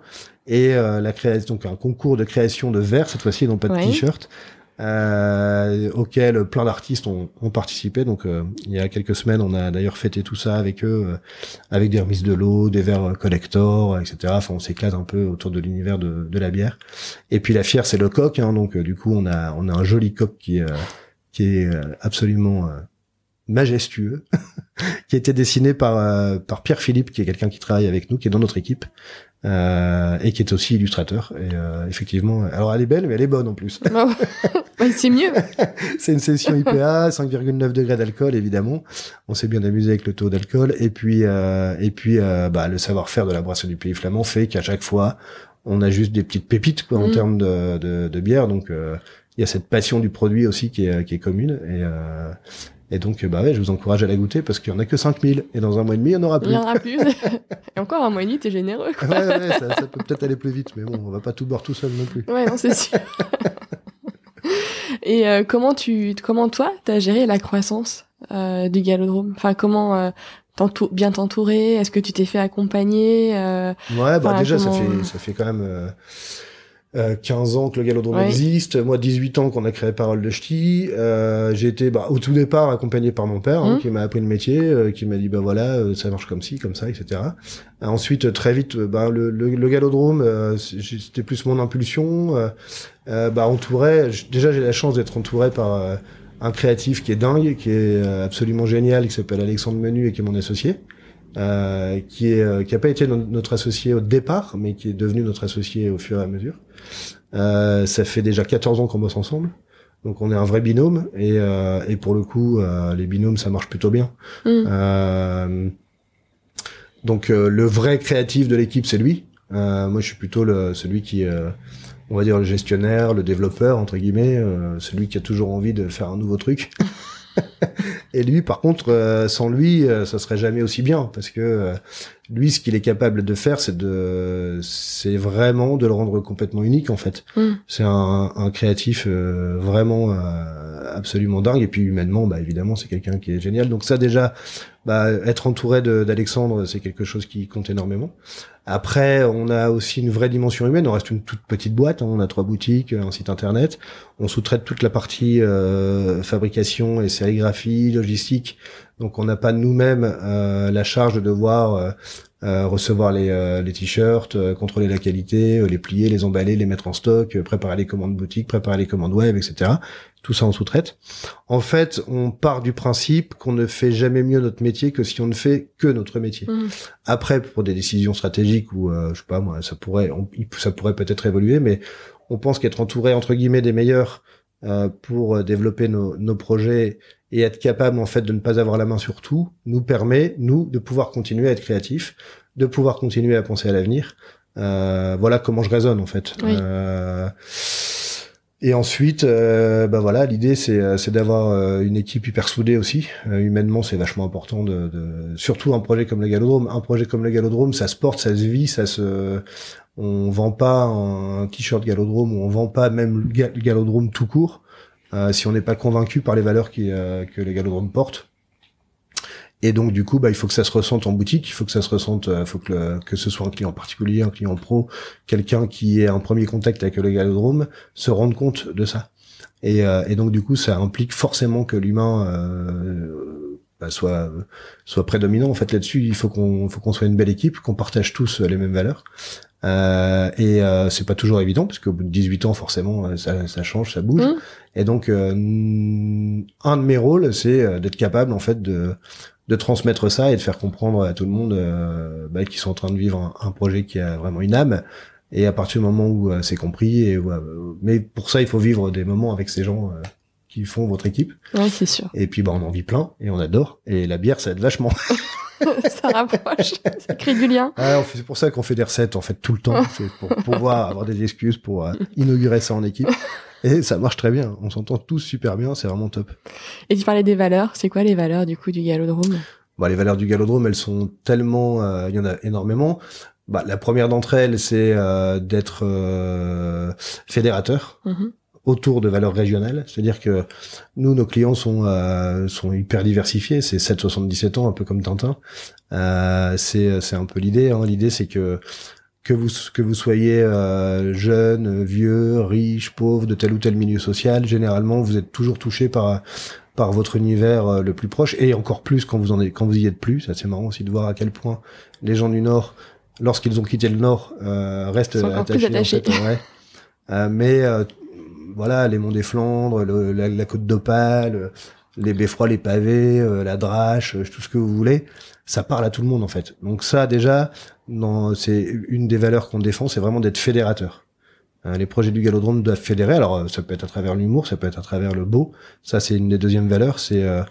et la création donc un concours de création de verres cette fois-ci, non pas de t shirt euh, auquel plein d'artistes ont, ont, participé. Donc euh, il y a quelques semaines, on a d'ailleurs fêté tout ça avec eux, euh, avec des remises de l'eau, des verres euh, collector, etc. Enfin, on s'éclate un peu autour de l'univers de, de, la bière. Et puis la fière, c'est le coq. Hein, donc du coup, on a on a un joli coq qui qui est absolument majestueux, *laughs* qui a été dessiné par par Pierre Philippe, qui est quelqu'un qui travaille avec nous, qui est dans notre équipe, euh, et qui est aussi illustrateur. Et euh, effectivement, alors elle est belle, mais elle est bonne en plus. *laughs* Oh. c'est mieux. *laughs* c'est une session IPA, 5,9 degrés d'alcool évidemment. On s'est bien amusé avec le taux d'alcool et puis euh, et puis bah, le savoir-faire de la brasserie du pays flamand fait qu'à chaque fois on a juste des petites pépites quoi, en mm. termes de, de, de bière. Donc il y a cette passion du produit aussi qui est, qui est commune et et donc, euh, bah ouais, je vous encourage à la goûter parce qu'il n'y en a que 5000. Et dans un mois et demi, il n'y en aura plus. Il n'y en aura plus. et encore un mois et demi, t'es généreux. Ouais, ouais, ça, peut peut-être aller plus vite, mais bon, on va pas tout boire tout seul non plus. Ouais, non, c'est sûr. *laughs* et euh, comment tu, comment toi, t'as géré la croissance euh, du galodrome Enfin, comment bien t'entourer Est-ce que tu t'es fait accompagner Ouais, bah déjà, ça, fait, ça fait quand même 15 euh, ans que le Galodrome existe, moi 18 ans qu'on a créé Parole de Ch'ti, euh, j'ai été bah, au tout départ accompagné par mon père hein, mmh. qui m'a appris le métier, euh, qui m'a dit bah voilà ça marche comme ci, comme ça, etc. ensuite très vite bah, le, Galodrome c'était plus mon impulsion, bah entouré. déjà j'ai la chance d'être entouré par un créatif qui est dingue, qui est absolument génial, qui s'appelle Alexandre Menu et qui est mon associé. Euh, qui est euh, qui a pas été notre associé au départ, mais qui est devenu notre associé au fur et à mesure. Euh, ça fait déjà 14 ans qu'on bosse ensemble. Donc on est un vrai binôme et, pour le coup les binômes ça marche plutôt bien. Mmh. donc le vrai créatif de l'équipe c'est lui. moi je suis plutôt le, celui qui on va dire le gestionnaire, le développeur entre guillemets, celui qui a toujours envie de faire un nouveau truc. *laughs* Et lui, par contre, euh, sans lui, euh, ça serait jamais aussi bien parce que euh, lui, ce qu'il est capable de faire, c'est de, c'est vraiment de le rendre complètement unique en fait. Mm. C'est un, créatif vraiment absolument dingue et puis humainement, bah évidemment, c'est quelqu'un qui est génial. Donc ça déjà, bah, être entouré d'Alexandre, c'est quelque chose qui compte énormément. Après, on a aussi une vraie dimension humaine. On reste une toute petite boîte. Hein. On a trois boutiques, un site internet. On sous-traite toute la partie euh, fabrication et sérigraphie, logistique. Donc, on n'a pas nous-mêmes euh, la charge de devoir euh, recevoir les, les t-shirts, contrôler la qualité, les plier, les emballer, les mettre en stock, préparer les commandes boutiques, préparer les commandes web, etc tout ça en sous-traite. En fait, on part du principe qu'on ne fait jamais mieux notre métier que si on ne fait que notre métier. Mmh. Après, pour des décisions stratégiques ou euh, je sais pas moi, ça pourrait, ça pourrait peut-être évoluer, mais on pense qu'être entouré entre guillemets des meilleurs euh, pour euh, développer nos, projets et être capable en fait de ne pas avoir la main sur tout nous permet nous de pouvoir continuer à être créatifs, de pouvoir continuer à penser à l'avenir. voilà comment je raisonne en fait. Et ensuite, euh, bah voilà, l'idée c'est euh, d'avoir euh, une équipe hyper soudée aussi. humainement, c'est vachement important de, surtout un projet comme le Galodrome. Un projet comme le Galodrome, ça se porte, ça se vit, ça se. On vend pas un t-shirt Galodrome ou on vend pas même le Galodrome tout court si on n'est pas convaincu par les valeurs que le Galodrome porte. Et donc du coup, bah, il faut que ça se ressente en boutique, il faut que ça se ressente, euh, faut que, que ce soit un client particulier, un client pro, quelqu'un qui est en premier contact avec le galodrome, se rende compte de ça. Et, euh, et donc du coup, ça implique forcément que l'humain euh, bah, soit soit prédominant. En fait, là-dessus, il faut qu'on faut qu'on soit une belle équipe, qu'on partage tous euh, les mêmes valeurs. Euh, et euh, c'est pas toujours évident parce qu'au bout de 18 ans forcément euh, ça, ça change, ça bouge. Mmh. Et donc euh, un de mes rôles c'est d'être capable en fait de de transmettre ça et de faire comprendre à tout le monde euh, bah, qu'ils sont en train de vivre un, projet qui a vraiment une âme. Et à partir du moment où euh, c'est compris, et euh, mais pour ça il faut vivre des moments avec ces gens qui font votre équipe. c'est sûr. Et puis bah on en vit plein et on adore. Et la bière ça aide vachement. *laughs* *laughs* ça rapproche, ça crée du lien. c'est pour ça qu'on fait des recettes en fait tout le temps, *laughs* c'est pour pouvoir avoir des excuses pour inaugurer ça en équipe. Et ça marche très bien. On s'entend tous super bien. C'est vraiment top. Et tu parlais des valeurs. C'est quoi les valeurs du coup du galodrome bah, Les valeurs du galodrome, elles sont tellement... Euh, il y en a énormément. Bah, la première d'entre elles, c'est euh, d'être euh, fédérateur. Mhm. autour de valeurs régionales, c'est-à-dire que nous, nos clients sont sont hyper diversifiés, c'est 7-77 ans, un peu comme Tintin. c'est un peu l'idée. Hein. L'idée, c'est que que vous, que vous soyez euh, jeune, vieux, riche, pauvre, de tel ou tel milieu social, généralement, vous êtes toujours touché par, par votre univers euh, le plus proche, et encore plus quand vous, en êtes, quand vous y êtes plus. Ça, c'est marrant aussi de voir à quel point les gens du Nord, lorsqu'ils ont quitté le Nord, euh, restent attachés. attachés. En fait, mais voilà, les monts des Flandres, la, la, côte d'Opale, les beffrois, les pavés, la drache, tout ce que vous voulez, ça parle à tout le monde en fait. Donc ça, déjà, c'est une des valeurs qu'on défend, c'est vraiment d'être fédérateur. Hein, les projets du Galodrome doivent fédérer. Alors, euh, ça peut être à travers l'humour, ça peut être à travers le beau. Ça, c'est une des deuxièmes valeurs. C'est euh,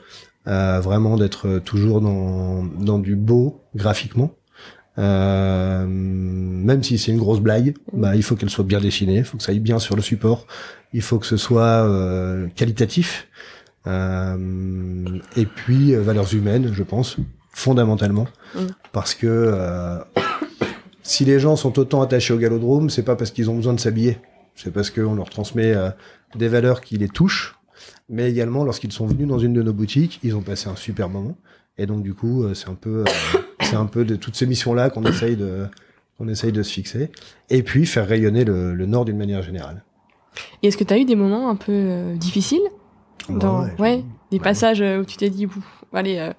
euh, vraiment d'être toujours dans, du beau graphiquement. même si c'est une grosse blague, bah, il faut qu'elle soit bien dessinée, il faut que ça aille bien sur le support, il faut que ce soit qualitatif. et puis, valeurs humaines, je pense, fondamentalement, mm. parce que si les gens sont autant attachés au galodrome, c'est pas parce qu'ils ont besoin de s'habiller. C'est parce qu'on leur transmet euh, des valeurs qui les touchent. Mais également, lorsqu'ils sont venus dans une de nos boutiques, ils ont passé un super moment. Et donc, du coup, euh, c'est un peu, euh, c'est un peu de toutes ces missions-là qu'on essaye de, essaye de se fixer. Et puis, faire rayonner le, Nord d'une manière générale. Et est-ce que tu as eu des moments un peu difficiles? Bah dans, ouais, des passages où tu t'es dit, allez,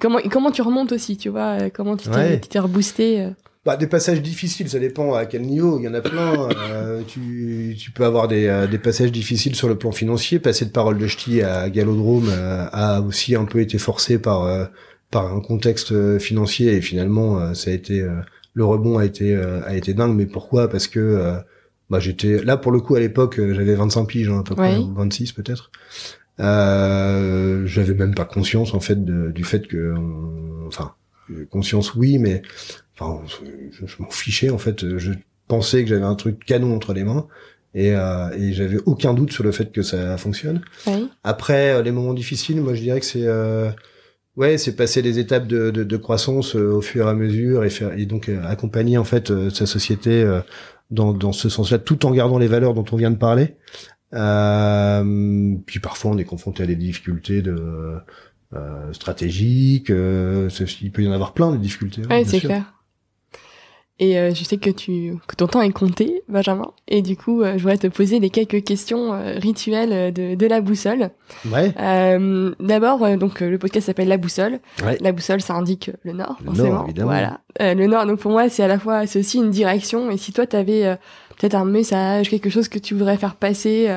comment, comment tu remontes aussi, tu vois, comment tu t'es, reboosté bah, des passages difficiles, ça dépend à quel niveau. Il y en a plein. Euh, tu, tu, peux avoir des, euh, des, passages difficiles sur le plan financier. Passer de parole de ch'ti à Galodrome euh, a aussi un peu été forcé par par un contexte financier et finalement ça a été le rebond a été a été dingue. Mais pourquoi Parce que bah, j'étais là pour le coup à l'époque j'avais 25 piges hein, à peu près 26 peut-être. j'avais même pas conscience en fait du fait que enfin conscience oui mais Enfin, je, m'en fichais en fait. Je pensais que j'avais un truc canon entre les mains et, euh, et j'avais aucun doute sur le fait que ça fonctionne. Après euh, les moments difficiles, moi je dirais que c'est euh, ouais, c'est passer les étapes de, de, de croissance euh, au fur et à mesure et faire et donc accompagner en fait sa société dans, dans ce sens-là, tout en gardant les valeurs dont on vient de parler. puis parfois on est confronté à des difficultés de stratégiques. il peut y en avoir plein de difficultés. Hein, c'est clair. Et euh, je sais que, tu, que ton temps est compté, Benjamin. Et du coup, euh, je voudrais te poser les quelques questions euh, rituelles de, de, la boussole. Ouais. D'abord, donc le podcast s'appelle La boussole. Ouais. La boussole, ça indique le nord, le Nord, évidemment. Voilà. le nord, donc pour moi, c'est à la fois, c'est aussi une direction. Et si toi, tu avais peut-être un message, quelque chose que tu voudrais faire passer,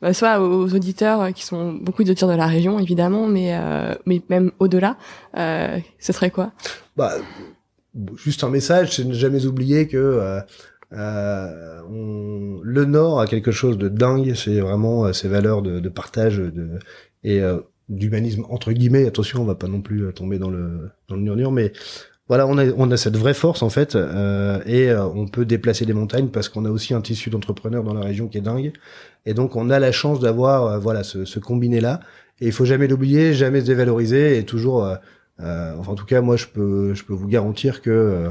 bah, soit aux auditeurs qui sont beaucoup d'auditeurs de la région, évidemment, mais, mais même au-delà, ce serait quoi Bah juste un message, c'est ne jamais oublier que euh, euh, le Nord a quelque chose de dingue. C'est vraiment euh, ses valeurs de, partage de, et euh, d'humanisme entre guillemets. Attention, on va pas non plus euh, tomber dans le dans le mais voilà, on a, on a cette vraie force en fait, euh, et on peut déplacer des montagnes parce qu'on a aussi un tissu d'entrepreneurs dans la région qui est dingue, et donc on a la chance d'avoir voilà ce, ce combiné là. Et il faut jamais l'oublier, jamais se dévaloriser, et toujours euh, enfin, en tout cas, moi, je peux, je peux vous garantir que euh,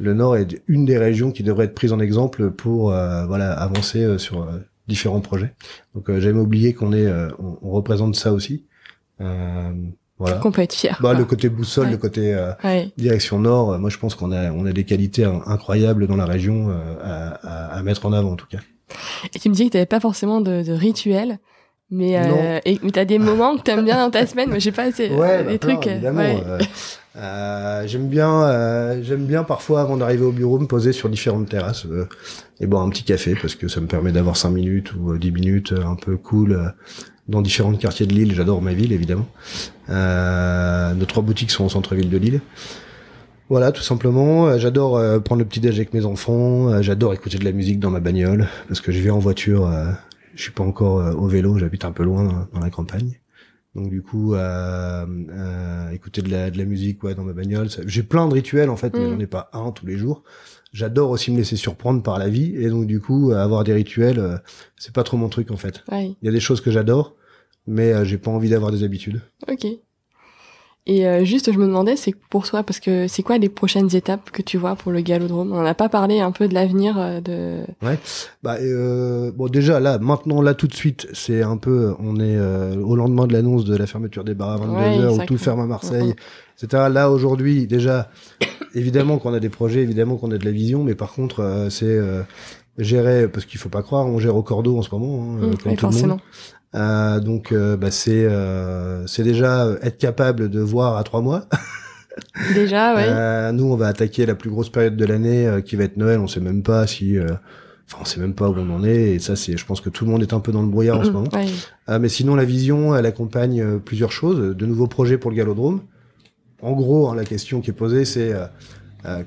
le Nord est une des régions qui devrait être prise en exemple pour euh, voilà avancer sur différents projets. Donc, j'ai j'aime oublier qu'on est, on, représente ça aussi. voilà. Qu'on peut être fier. Bah, le côté boussole, le côté direction Nord. moi, je pense qu'on a, on a des qualités incroyables dans la région à, à, à, mettre en avant, en tout cas. Et tu me dis que tu n'avais pas forcément de, de rituel. Mais, euh, t'as des moments que t'aimes bien dans ta semaine. Moi, j'ai pas assez. Euh, des trucs. Euh, euh, j'aime bien, j'aime bien parfois avant d'arriver au bureau me poser sur différentes terrasses et boire un petit café parce que ça me permet d'avoir 5 minutes ou 10 minutes un peu cool dans différents quartiers de Lille. J'adore ma ville évidemment. nos trois boutiques sont au centre-ville de Lille. Voilà, tout simplement. J'adore prendre le petit déj avec mes enfants. J'adore écouter de la musique dans ma bagnole parce que je vais en voiture je suis pas encore euh, au vélo, j'habite un peu loin dans, la campagne. Donc du coup, euh, euh, écouter de la, musique ouais, dans ma bagnole. J'ai plein de rituels en fait, mais mm. j'en ai pas un tous les jours. J'adore aussi me laisser surprendre par la vie et donc du coup avoir des rituels, c'est pas trop mon truc en fait. Il y a des choses que j'adore, mais j'ai pas envie d'avoir des habitudes. Ok. Et euh, juste, je me demandais, c'est pour soi, parce que c'est quoi les prochaines étapes que tu vois pour le Galodrome On n'a pas parlé un peu de l'avenir euh, de. Ouais. Bah euh, bon, déjà là, maintenant là tout de suite, c'est un peu, on est au lendemain de l'annonce de la fermeture des bars à 22 h heures, où tout ferme à Marseille, etc. Là aujourd'hui, déjà, évidemment qu'on a des projets, évidemment qu'on a de la vision, mais par contre, c'est gérer, parce qu'il faut pas croire, on gère au cordeau en ce moment, hein, mm, tout forcément. Euh, donc euh, bah, euh, c'est déjà être capable de voir à trois mois. *laughs* déjà, ouais. Euh, nous, on va attaquer la plus grosse période de l'année qui va être Noël. On sait même pas si. Enfin, on sait même pas où on en est, et ça, c'est, je pense que tout le monde est un peu dans le brouillard en ce moment. mais sinon, la vision, elle accompagne plusieurs choses, de nouveaux projets pour le Galodrome. En gros, hein, la question qui est posée, c'est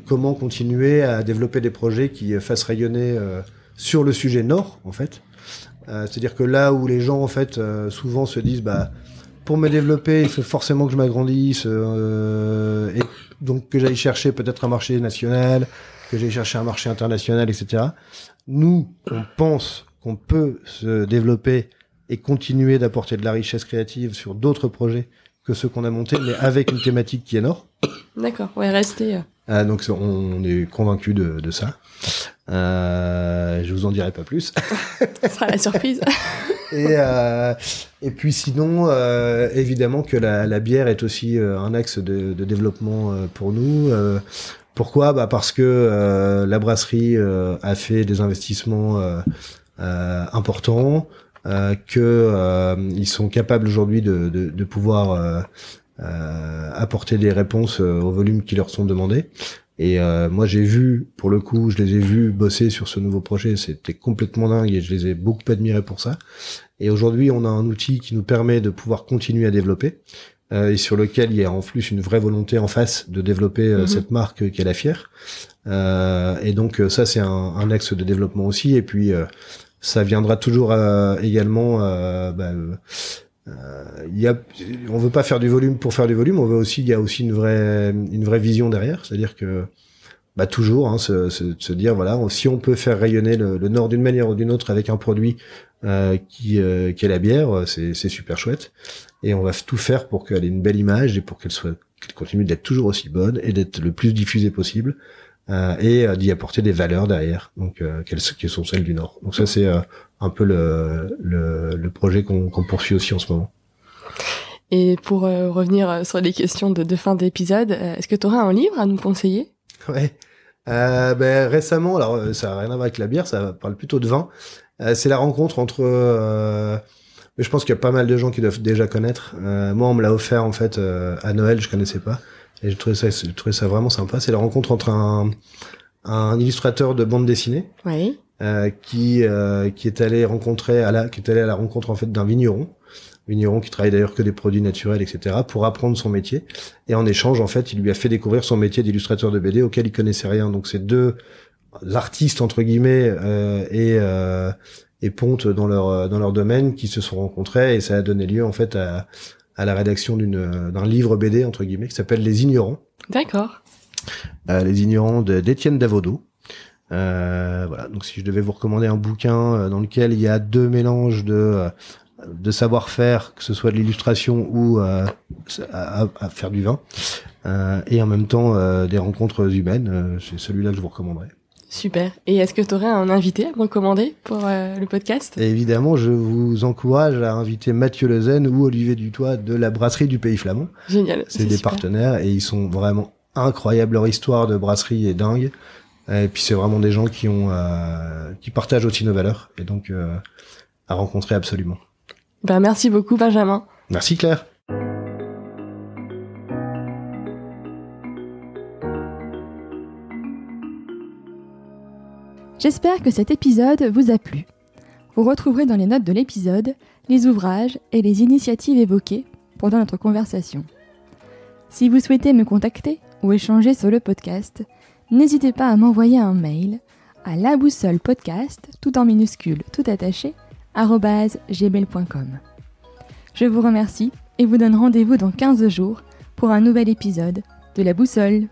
comment continuer à développer des projets qui fassent rayonner sur le sujet Nord, en fait, euh, c'est-à-dire que là où les gens, en fait, euh, souvent se disent, bah, pour me développer, il faut forcément que je m'agrandisse, euh, et donc que j'aille chercher peut-être un marché national, que j'aille chercher un marché international, etc. Nous, on pense qu'on peut se développer et continuer d'apporter de la richesse créative sur d'autres projets que ceux qu'on a montés, mais avec une thématique qui est nord. D'accord, ouais, restez. Ah, donc on est convaincu de, de ça. Euh, je vous en dirai pas plus. *laughs* ce sera la surprise. *laughs* et, euh, et puis sinon, euh, évidemment que la, la, bière est aussi euh, un axe de, de développement euh, pour nous. Euh, pourquoi bah Parce que la brasserie a fait des investissements importants, que ils sont capables aujourd'hui de, de, de, pouvoir apporter des réponses aux volumes qui leur sont demandés. Et euh, moi, j'ai vu, pour le coup, je les ai vus bosser sur ce nouveau projet. C'était complètement dingue et je les ai beaucoup admirés pour ça. Et aujourd'hui, on a un outil qui nous permet de pouvoir continuer à développer euh, et sur lequel il y a en plus une vraie volonté en face de développer euh, mhm. cette marque qu'elle est la fière. et donc, ça, c'est un, axe de développement aussi. Et puis ça viendra toujours également euh, bah, euh, il y on veut pas faire du volume pour faire du volume. On veut aussi, il y a aussi une vraie, une vraie vision derrière. C'est-à-dire que bah, toujours hein, se, dire voilà si on peut faire rayonner le, Nord d'une manière ou d'une autre avec un produit euh, qui, euh, qui est la bière c'est super chouette et on va tout faire pour qu'elle ait une belle image et pour qu'elle soit qu'elle continue d'être toujours aussi bonne et d'être le plus diffusée possible euh, et d'y apporter des valeurs derrière donc quelles, qui sont celles du Nord donc ça c'est un peu le, le, projet qu'on poursuit aussi en ce moment. Et pour euh, revenir euh, sur les questions de, de fin d'épisode, euh, est-ce que tu auras un livre à nous conseiller Ouais. ben, récemment, alors ça n'a rien à voir avec la bière, ça parle plutôt de vin. c'est la rencontre entre. mais je pense qu'il y a pas mal de gens qui doivent déjà connaître. moi, on me l'a offert en fait à Noël, je connaissais pas, et je trouvais ça, je trouvais ça vraiment sympa. C'est la rencontre entre un, un illustrateur de bande dessinée oui. Euh, qui euh, qui est allé rencontrer à la qui est allé à la rencontre en fait d'un vigneron vigneron qui travaille d'ailleurs que des produits naturels etc pour apprendre son métier et en échange en fait il lui a fait découvrir son métier d'illustrateur de BD auquel il connaissait rien donc ces deux artistes entre guillemets euh, et et Ponte dans leur dans leur domaine qui se sont rencontrés et ça a donné lieu en fait à la rédaction d'une d'un livre BD entre guillemets qui s'appelle Les ignorants d'accord les ignorants d'Étienne Davodo euh, voilà, donc si je devais vous recommander un bouquin euh, dans lequel il y a deux mélanges de, euh, de savoir-faire, que ce soit de l'illustration ou euh, à, faire du vin, euh, et en même temps des rencontres humaines, c'est celui-là que je vous recommanderais. Super. Et est-ce que tu aurais un invité à me recommander pour le podcast Évidemment, je vous encourage à inviter Mathieu Lezen ou Olivier Dutoit de la brasserie du Pays Flamand. Génial. C'est des partenaires et ils sont vraiment incroyables. Leur histoire de brasserie est dingue. Et puis c'est vraiment des gens qui ont euh, qui partagent aussi nos valeurs et donc euh, à rencontrer absolument. Ben merci beaucoup Benjamin. Merci Claire. J'espère que cet épisode vous a plu. Vous retrouverez dans les notes de l'épisode les ouvrages et les initiatives évoquées pendant notre conversation. Si vous souhaitez me contacter ou échanger sur le podcast, n'hésitez pas à m'envoyer un mail à la boussole podcast, tout en minuscule, tout attaché, gmail.com. Je vous remercie et vous donne rendez-vous dans 15 jours pour un nouvel épisode de La Boussole.